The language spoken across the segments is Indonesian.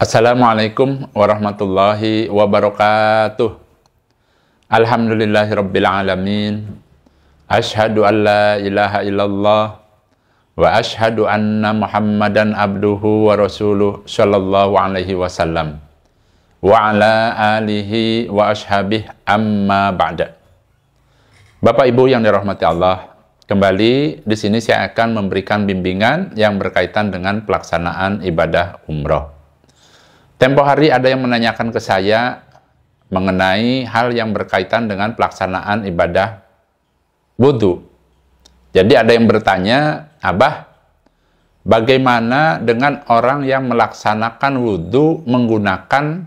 Assalamualaikum warahmatullahi wabarakatuh. Alhamdulillahi alamin. Ashhadu an la ilaha illallah wa ashhadu anna Muhammadan abduhu wa rasuluh sallallahu alaihi wasallam. Wa ala alihi wa ashabih amma ba'da. Bapak Ibu yang dirahmati Allah, Kembali di sini saya akan memberikan bimbingan yang berkaitan dengan pelaksanaan ibadah umroh. Tempo hari ada yang menanyakan ke saya mengenai hal yang berkaitan dengan pelaksanaan ibadah wudhu. Jadi ada yang bertanya, Abah, bagaimana dengan orang yang melaksanakan wudhu menggunakan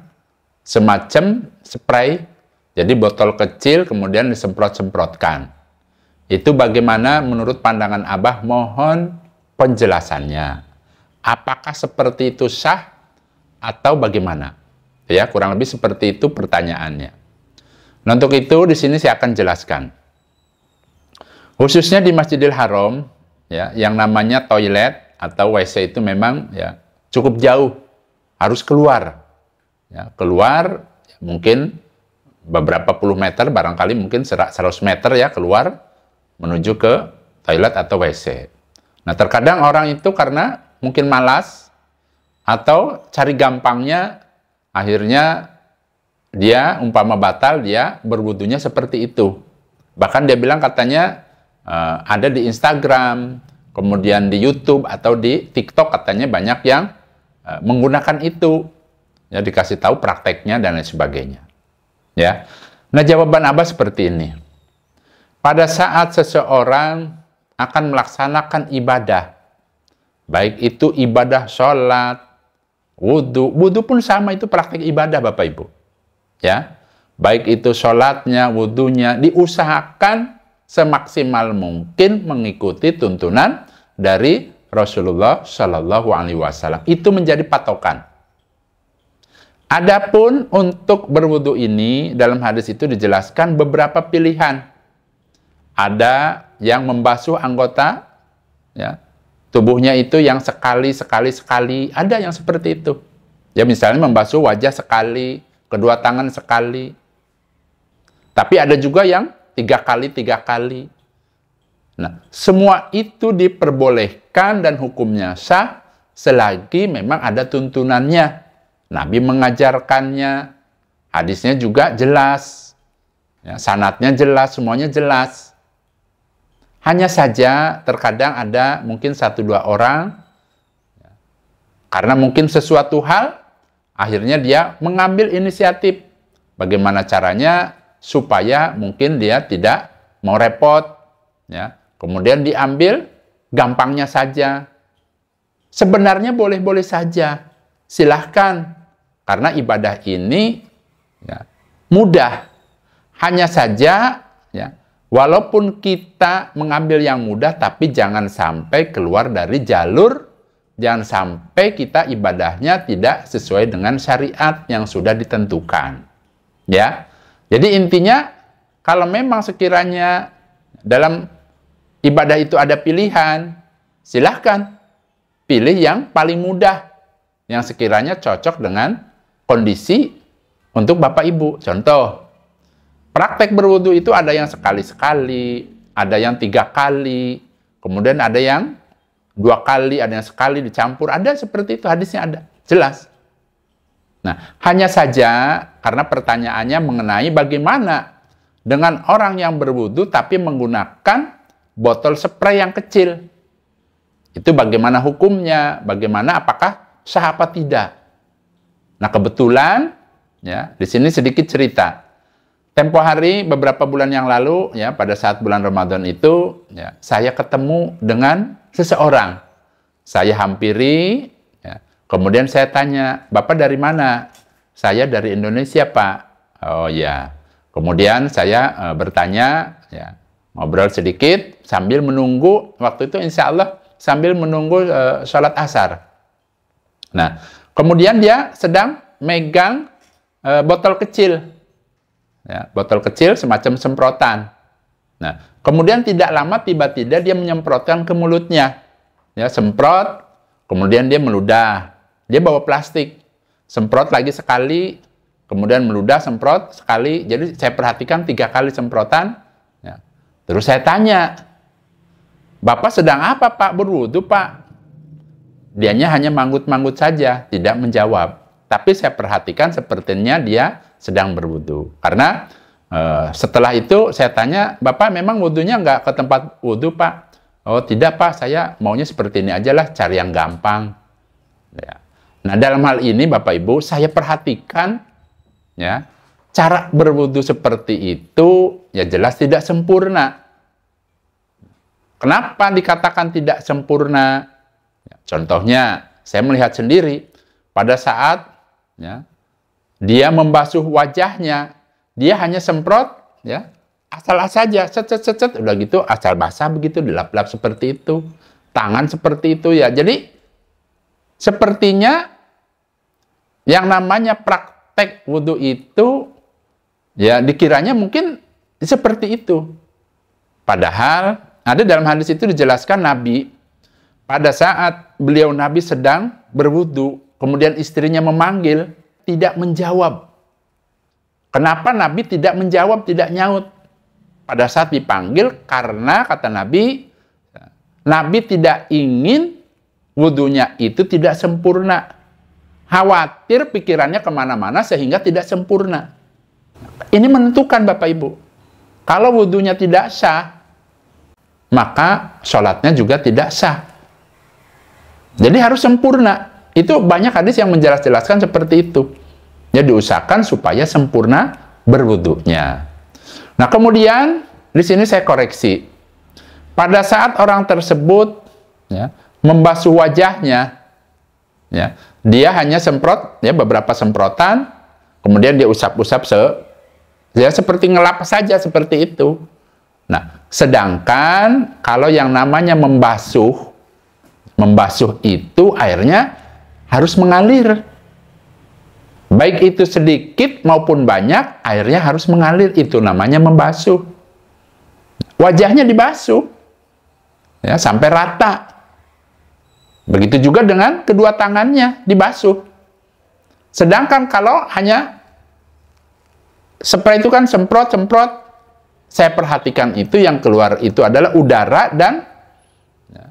semacam spray, jadi botol kecil kemudian disemprot-semprotkan. Itu bagaimana menurut pandangan Abah? Mohon penjelasannya. Apakah seperti itu sah atau bagaimana? Ya, kurang lebih seperti itu pertanyaannya. Nah, untuk itu di sini saya akan jelaskan. Khususnya di Masjidil Haram, ya, yang namanya toilet atau WC itu memang ya cukup jauh, harus keluar. Ya, keluar ya, mungkin beberapa puluh meter, barangkali mungkin 100 meter ya keluar menuju ke toilet atau WC. Nah, terkadang orang itu karena mungkin malas atau cari gampangnya, akhirnya dia umpama batal, dia berbutuhnya seperti itu. Bahkan dia bilang katanya uh, ada di Instagram, kemudian di YouTube atau di TikTok katanya banyak yang uh, menggunakan itu. Ya dikasih tahu prakteknya dan lain sebagainya. Ya. Nah, jawaban Abah seperti ini. Pada saat seseorang akan melaksanakan ibadah, baik itu ibadah sholat, wudhu. Wudhu pun sama itu praktik ibadah Bapak Ibu. Ya, baik itu sholatnya, wudhunya, diusahakan semaksimal mungkin mengikuti tuntunan dari Rasulullah Shallallahu Alaihi Wasallam. Itu menjadi patokan. Adapun untuk berwudhu ini dalam hadis itu dijelaskan beberapa pilihan. Ada yang membasuh anggota ya, Tubuhnya itu yang sekali, sekali, sekali, ada yang seperti itu. Ya misalnya membasuh wajah sekali, kedua tangan sekali. Tapi ada juga yang tiga kali, tiga kali. Nah, semua itu diperbolehkan dan hukumnya sah selagi memang ada tuntunannya. Nabi mengajarkannya, hadisnya juga jelas, ya, sanatnya jelas, semuanya jelas. Hanya saja terkadang ada mungkin satu dua orang ya, karena mungkin sesuatu hal akhirnya dia mengambil inisiatif. Bagaimana caranya supaya mungkin dia tidak mau repot ya. Kemudian diambil gampangnya saja. Sebenarnya boleh-boleh saja. Silahkan. Karena ibadah ini ya, mudah. Hanya saja ya, Walaupun kita mengambil yang mudah, tapi jangan sampai keluar dari jalur, jangan sampai kita ibadahnya tidak sesuai dengan syariat yang sudah ditentukan. Ya, jadi intinya kalau memang sekiranya dalam ibadah itu ada pilihan, silahkan pilih yang paling mudah, yang sekiranya cocok dengan kondisi untuk bapak ibu. Contoh, Praktek berwudu itu ada yang sekali-sekali, ada yang tiga kali, kemudian ada yang dua kali, ada yang sekali dicampur. Ada seperti itu, hadisnya ada. Jelas. Nah, hanya saja karena pertanyaannya mengenai bagaimana dengan orang yang berwudu tapi menggunakan botol spray yang kecil. Itu bagaimana hukumnya, bagaimana apakah sah tidak. Nah, kebetulan ya, di sini sedikit cerita tempo hari beberapa bulan yang lalu ya pada saat bulan Ramadan itu ya, saya ketemu dengan seseorang. Saya hampiri, ya. kemudian saya tanya, Bapak dari mana? Saya dari Indonesia Pak. Oh ya. Kemudian saya e, bertanya, ya, ngobrol sedikit sambil menunggu waktu itu Insya Allah sambil menunggu e, sholat asar. Nah, kemudian dia sedang megang e, botol kecil Ya, botol kecil semacam semprotan. Nah, kemudian tidak lama tiba-tiba dia menyemprotkan ke mulutnya. Ya, semprot, kemudian dia meludah. Dia bawa plastik. Semprot lagi sekali, kemudian meludah, semprot sekali. Jadi saya perhatikan tiga kali semprotan. Ya. Terus saya tanya, Bapak sedang apa Pak? Berwudu Pak? Dianya hanya manggut-manggut saja, tidak menjawab. Tapi saya perhatikan sepertinya dia sedang berwudu. Karena uh, setelah itu saya tanya, Bapak memang wudunya nggak ke tempat wudu, Pak? Oh tidak, Pak. Saya maunya seperti ini aja lah, cari yang gampang. Ya. Nah dalam hal ini Bapak Ibu, saya perhatikan ya cara berwudu seperti itu ya jelas tidak sempurna. Kenapa dikatakan tidak sempurna? Ya, contohnya, saya melihat sendiri pada saat ya, dia membasuh wajahnya, dia hanya semprot, ya asal saja, cecet cecet, udah gitu asal basah begitu dilap-lap seperti itu, tangan seperti itu ya. Jadi sepertinya yang namanya praktek wudhu itu ya dikiranya mungkin seperti itu. Padahal ada dalam hadis itu dijelaskan Nabi pada saat beliau Nabi sedang berwudhu, kemudian istrinya memanggil, tidak menjawab. Kenapa Nabi tidak menjawab, tidak nyaut? Pada saat dipanggil karena kata Nabi, Nabi tidak ingin wudhunya itu tidak sempurna. Khawatir pikirannya kemana-mana sehingga tidak sempurna. Ini menentukan Bapak Ibu. Kalau wudhunya tidak sah, maka sholatnya juga tidak sah. Jadi harus sempurna itu banyak hadis yang menjelaskan seperti itu. Ya diusahakan supaya sempurna berwuduknya. Nah kemudian di sini saya koreksi. Pada saat orang tersebut ya, membasuh wajahnya, ya, dia hanya semprot ya beberapa semprotan, kemudian dia usap-usap se ya seperti ngelap saja seperti itu. Nah, sedangkan kalau yang namanya membasuh membasuh itu airnya harus mengalir. Baik itu sedikit maupun banyak, airnya harus mengalir. Itu namanya membasuh. Wajahnya dibasuh. Ya, sampai rata. Begitu juga dengan kedua tangannya dibasuh. Sedangkan kalau hanya spray itu kan semprot-semprot. Saya perhatikan itu yang keluar itu adalah udara dan ya,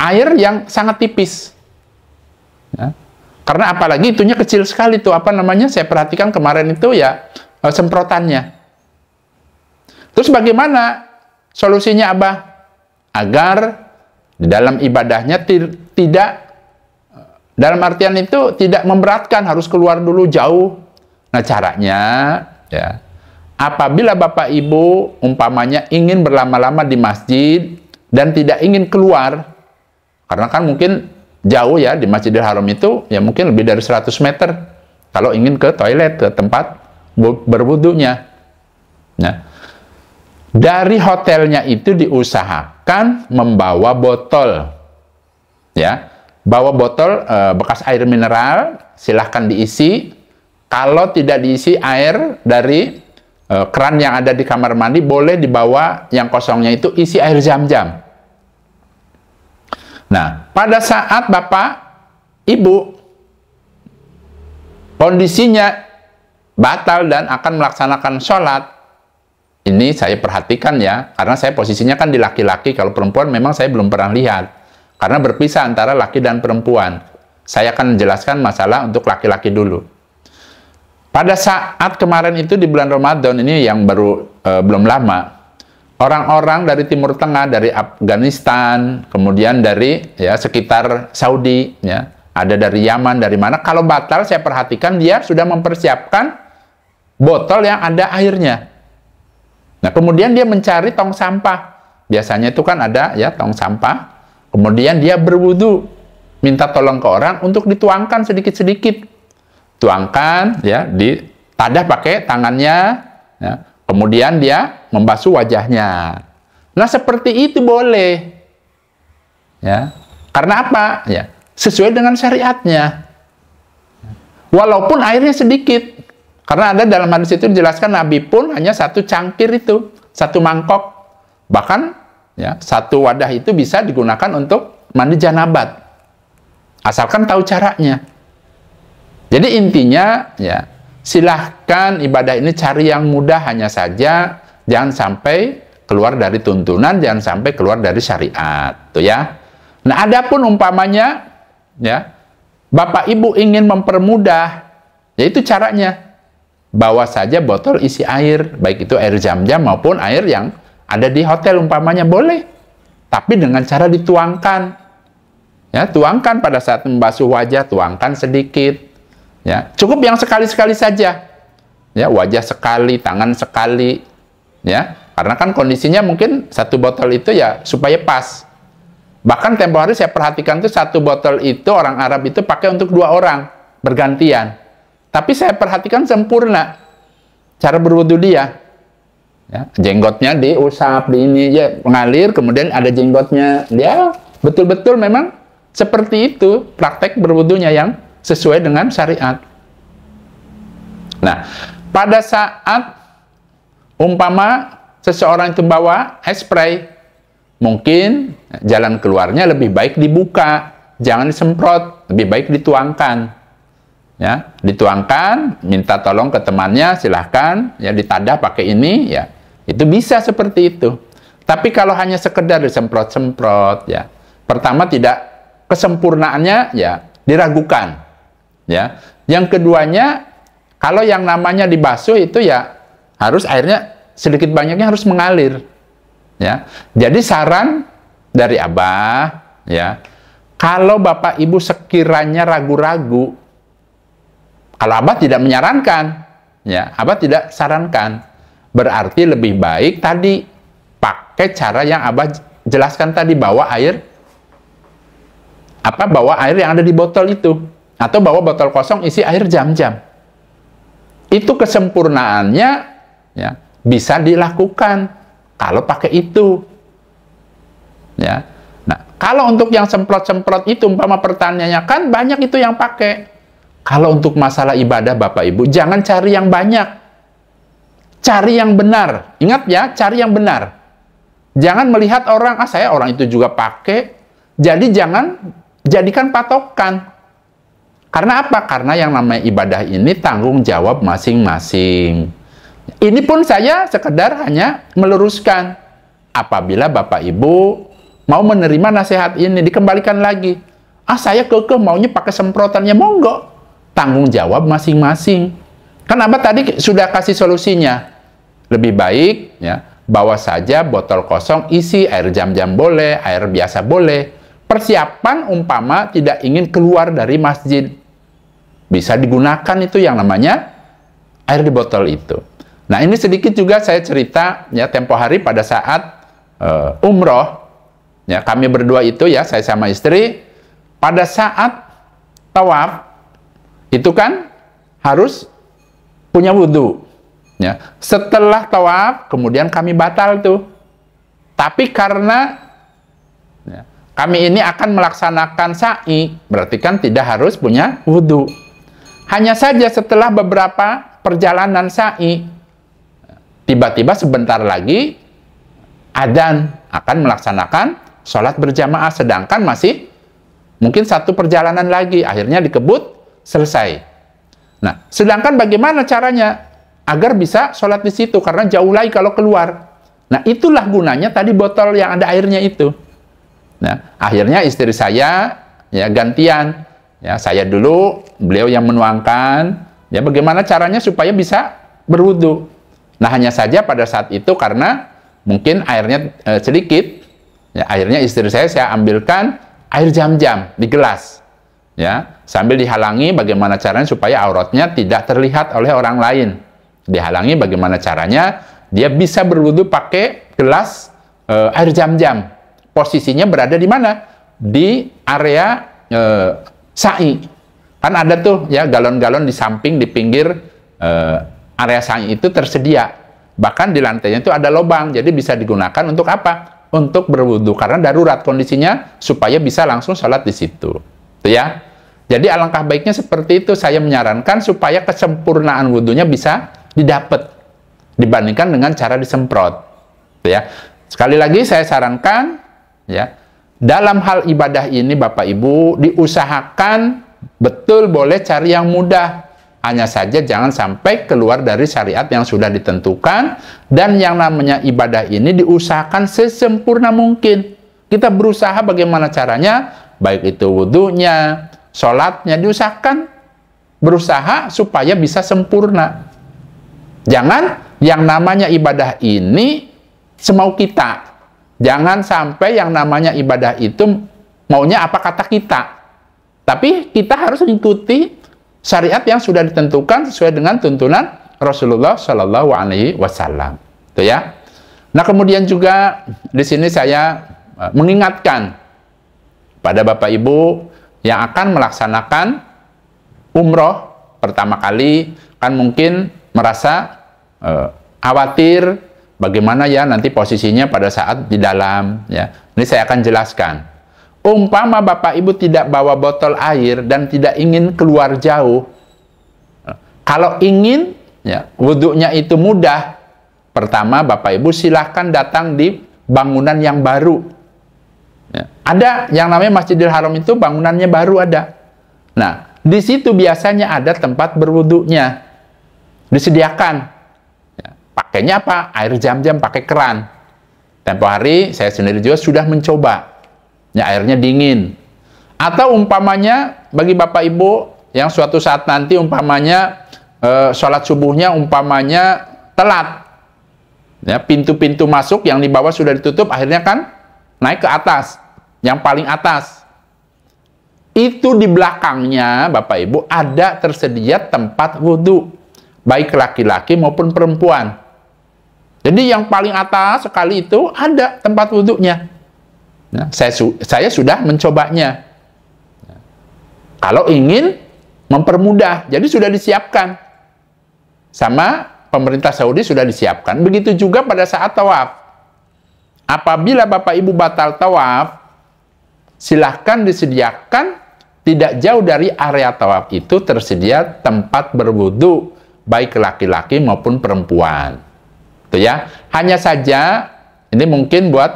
air yang sangat tipis. Ya. Karena apalagi itunya kecil sekali tuh, apa namanya, saya perhatikan kemarin itu ya eh, semprotannya. Terus bagaimana solusinya Abah? Agar di dalam ibadahnya tidak eh, dalam artian itu tidak memberatkan, harus keluar dulu jauh. Nah, caranya ya. Apabila Bapak Ibu umpamanya ingin berlama-lama di masjid dan tidak ingin keluar karena kan mungkin jauh ya di Masjidil Haram itu ya mungkin lebih dari 100 meter kalau ingin ke toilet ke tempat berwudunya. Nah, dari hotelnya itu diusahakan membawa botol ya bawa botol e, bekas air mineral silahkan diisi kalau tidak diisi air dari e, keran yang ada di kamar mandi boleh dibawa yang kosongnya itu isi air jam-jam. Nah, pada saat Bapak, Ibu, kondisinya batal dan akan melaksanakan sholat, ini saya perhatikan ya, karena saya posisinya kan di laki-laki, kalau perempuan memang saya belum pernah lihat, karena berpisah antara laki dan perempuan. Saya akan menjelaskan masalah untuk laki-laki dulu. Pada saat kemarin itu di bulan Ramadan, ini yang baru e, belum lama, orang-orang dari Timur Tengah, dari Afghanistan, kemudian dari ya sekitar Saudi, ya ada dari Yaman, dari mana. Kalau batal saya perhatikan dia sudah mempersiapkan botol yang ada airnya. Nah kemudian dia mencari tong sampah. Biasanya itu kan ada ya tong sampah. Kemudian dia berwudu, minta tolong ke orang untuk dituangkan sedikit-sedikit. Tuangkan ya, ditadah pakai tangannya. Ya Kemudian dia membasuh wajahnya. Nah, seperti itu boleh. Ya. Karena apa? Ya, sesuai dengan syariatnya. Walaupun airnya sedikit. Karena ada dalam hadis itu dijelaskan Nabi pun hanya satu cangkir itu, satu mangkok. Bahkan ya, satu wadah itu bisa digunakan untuk mandi janabat. Asalkan tahu caranya. Jadi intinya ya silahkan ibadah ini cari yang mudah hanya saja jangan sampai keluar dari tuntunan, jangan sampai keluar dari syariat, tuh ya. Nah, adapun umpamanya ya, Bapak Ibu ingin mempermudah, yaitu caranya bawa saja botol isi air, baik itu air jam-jam maupun air yang ada di hotel umpamanya boleh. Tapi dengan cara dituangkan. Ya, tuangkan pada saat membasuh wajah, tuangkan sedikit Ya, cukup yang sekali-sekali saja. Ya, wajah sekali, tangan sekali. Ya, karena kan kondisinya mungkin satu botol itu ya supaya pas. Bahkan tempo hari saya perhatikan tuh satu botol itu orang Arab itu pakai untuk dua orang bergantian. Tapi saya perhatikan sempurna cara berwudhu dia. Ya, jenggotnya diusap di ini ya mengalir kemudian ada jenggotnya dia ya, betul-betul memang seperti itu praktek berwudhunya yang sesuai dengan syariat. Nah, pada saat umpama seseorang itu bawa spray, mungkin jalan keluarnya lebih baik dibuka, jangan disemprot, lebih baik dituangkan. Ya, dituangkan, minta tolong ke temannya, silahkan ya ditadah pakai ini ya. Itu bisa seperti itu. Tapi kalau hanya sekedar disemprot-semprot ya. Pertama tidak kesempurnaannya ya diragukan ya. Yang keduanya kalau yang namanya dibasuh itu ya harus airnya sedikit banyaknya harus mengalir. Ya. Jadi saran dari Abah ya. Kalau Bapak Ibu sekiranya ragu-ragu kalau Abah tidak menyarankan, ya, Abah tidak sarankan. Berarti lebih baik tadi pakai cara yang Abah jelaskan tadi bawa air apa bawa air yang ada di botol itu atau bawa botol kosong isi air jam-jam. Itu kesempurnaannya ya, bisa dilakukan kalau pakai itu. Ya. Nah, kalau untuk yang semprot-semprot itu umpama pertanyaannya kan banyak itu yang pakai. Kalau untuk masalah ibadah Bapak Ibu, jangan cari yang banyak. Cari yang benar. Ingat ya, cari yang benar. Jangan melihat orang, ah saya orang itu juga pakai. Jadi jangan jadikan patokan. Karena apa? Karena yang namanya ibadah ini tanggung jawab masing-masing. Ini pun saya sekedar hanya meluruskan. Apabila Bapak Ibu mau menerima nasihat ini, dikembalikan lagi. Ah, saya kekeh maunya pakai semprotannya, monggo. Tanggung jawab masing-masing. Kenapa tadi sudah kasih solusinya? Lebih baik ya, bawa saja botol kosong isi air jam-jam boleh, air biasa boleh. Persiapan umpama tidak ingin keluar dari masjid bisa digunakan itu yang namanya air di botol itu. Nah ini sedikit juga saya cerita ya tempo hari pada saat uh, umroh ya kami berdua itu ya saya sama istri pada saat tawaf itu kan harus punya wudhu ya setelah tawaf kemudian kami batal tuh tapi karena ya, kami ini akan melaksanakan sa'i berarti kan tidak harus punya wudhu hanya saja setelah beberapa perjalanan sa'i, tiba-tiba sebentar lagi adan akan melaksanakan sholat berjamaah, sedangkan masih mungkin satu perjalanan lagi, akhirnya dikebut, selesai. Nah, sedangkan bagaimana caranya agar bisa sholat di situ, karena jauh lagi kalau keluar. Nah, itulah gunanya tadi botol yang ada airnya itu. Nah, akhirnya istri saya ya gantian Ya, saya dulu, beliau yang menuangkan. Ya, bagaimana caranya supaya bisa berwudu? Nah, hanya saja pada saat itu karena mungkin airnya e, sedikit. Ya, akhirnya istri saya saya ambilkan air jam-jam di gelas. Ya, sambil dihalangi bagaimana caranya supaya auratnya tidak terlihat oleh orang lain. Dihalangi bagaimana caranya dia bisa berwudu pakai gelas e, air jam-jam. Posisinya berada di mana? Di area e, sa'i. Kan ada tuh ya galon-galon di samping di pinggir eh, area sa'i itu tersedia. Bahkan di lantainya itu ada lubang, jadi bisa digunakan untuk apa? Untuk berwudhu karena darurat kondisinya supaya bisa langsung sholat di situ. Itu ya. Jadi alangkah baiknya seperti itu saya menyarankan supaya kesempurnaan wudhunya bisa didapat dibandingkan dengan cara disemprot. tuh ya. Sekali lagi saya sarankan ya dalam hal ibadah ini Bapak Ibu diusahakan betul boleh cari yang mudah. Hanya saja jangan sampai keluar dari syariat yang sudah ditentukan dan yang namanya ibadah ini diusahakan sesempurna mungkin. Kita berusaha bagaimana caranya, baik itu wudhunya, sholatnya diusahakan berusaha supaya bisa sempurna. Jangan yang namanya ibadah ini semau kita Jangan sampai yang namanya ibadah itu maunya apa kata kita. Tapi kita harus mengikuti syariat yang sudah ditentukan sesuai dengan tuntunan Rasulullah Shallallahu Alaihi Wasallam. Itu ya. Nah kemudian juga di sini saya e, mengingatkan pada Bapak Ibu yang akan melaksanakan umroh pertama kali kan mungkin merasa eh, khawatir Bagaimana ya nanti posisinya pada saat di dalam ya. Ini saya akan jelaskan. Umpama Bapak Ibu tidak bawa botol air dan tidak ingin keluar jauh. Kalau ingin ya, wudhunya itu mudah. Pertama Bapak Ibu silahkan datang di bangunan yang baru. Ya. Ada yang namanya Masjidil Haram itu bangunannya baru ada. Nah, di situ biasanya ada tempat berwudhunya Disediakan Pakainya apa? Air jam-jam pakai keran. Tempo hari saya sendiri juga sudah mencoba. Ya, airnya dingin. Atau umpamanya bagi Bapak Ibu yang suatu saat nanti umpamanya e, sholat subuhnya umpamanya telat. Ya, pintu-pintu masuk yang di bawah sudah ditutup akhirnya kan naik ke atas, yang paling atas. Itu di belakangnya Bapak Ibu ada tersedia tempat wudhu baik laki-laki maupun perempuan. Jadi yang paling atas sekali itu ada tempat wudhunya. Nah, saya, su saya sudah mencobanya. kalau ingin mempermudah, jadi sudah disiapkan. Sama pemerintah Saudi sudah disiapkan. Begitu juga pada saat tawaf. Apabila Bapak Ibu batal tawaf, silahkan disediakan tidak jauh dari area tawaf itu tersedia tempat berwudu baik laki-laki maupun perempuan. Tuh gitu ya. Hanya saja ini mungkin buat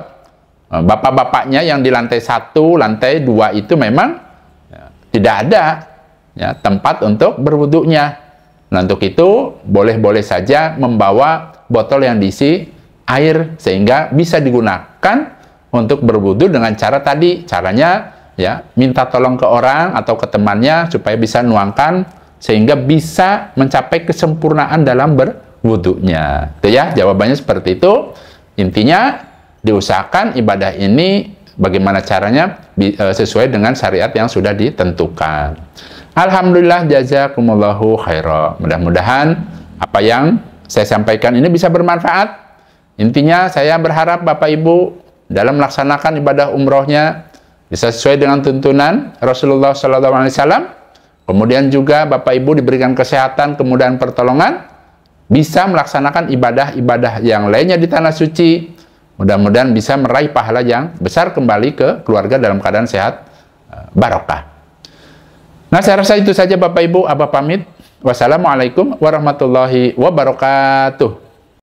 eh, bapak-bapaknya yang di lantai satu, lantai dua itu memang ya, tidak ada ya, tempat untuk berwuduknya. Nah, untuk itu boleh-boleh saja membawa botol yang diisi air sehingga bisa digunakan untuk berwudu dengan cara tadi. Caranya ya minta tolong ke orang atau ke temannya supaya bisa nuangkan sehingga bisa mencapai kesempurnaan dalam ber wudhunya. Itu ya, jawabannya seperti itu. Intinya diusahakan ibadah ini bagaimana caranya e, sesuai dengan syariat yang sudah ditentukan. Alhamdulillah jazakumullahu khairah. Mudah-mudahan apa yang saya sampaikan ini bisa bermanfaat. Intinya saya berharap Bapak Ibu dalam melaksanakan ibadah umrohnya bisa sesuai dengan tuntunan Rasulullah SAW. Kemudian juga Bapak Ibu diberikan kesehatan, kemudian pertolongan, bisa melaksanakan ibadah-ibadah yang lainnya di tanah suci. Mudah-mudahan bisa meraih pahala yang besar kembali ke keluarga dalam keadaan sehat eh, barokah. Nah, saya rasa itu saja Bapak Ibu, apa pamit. Wassalamualaikum warahmatullahi wabarakatuh.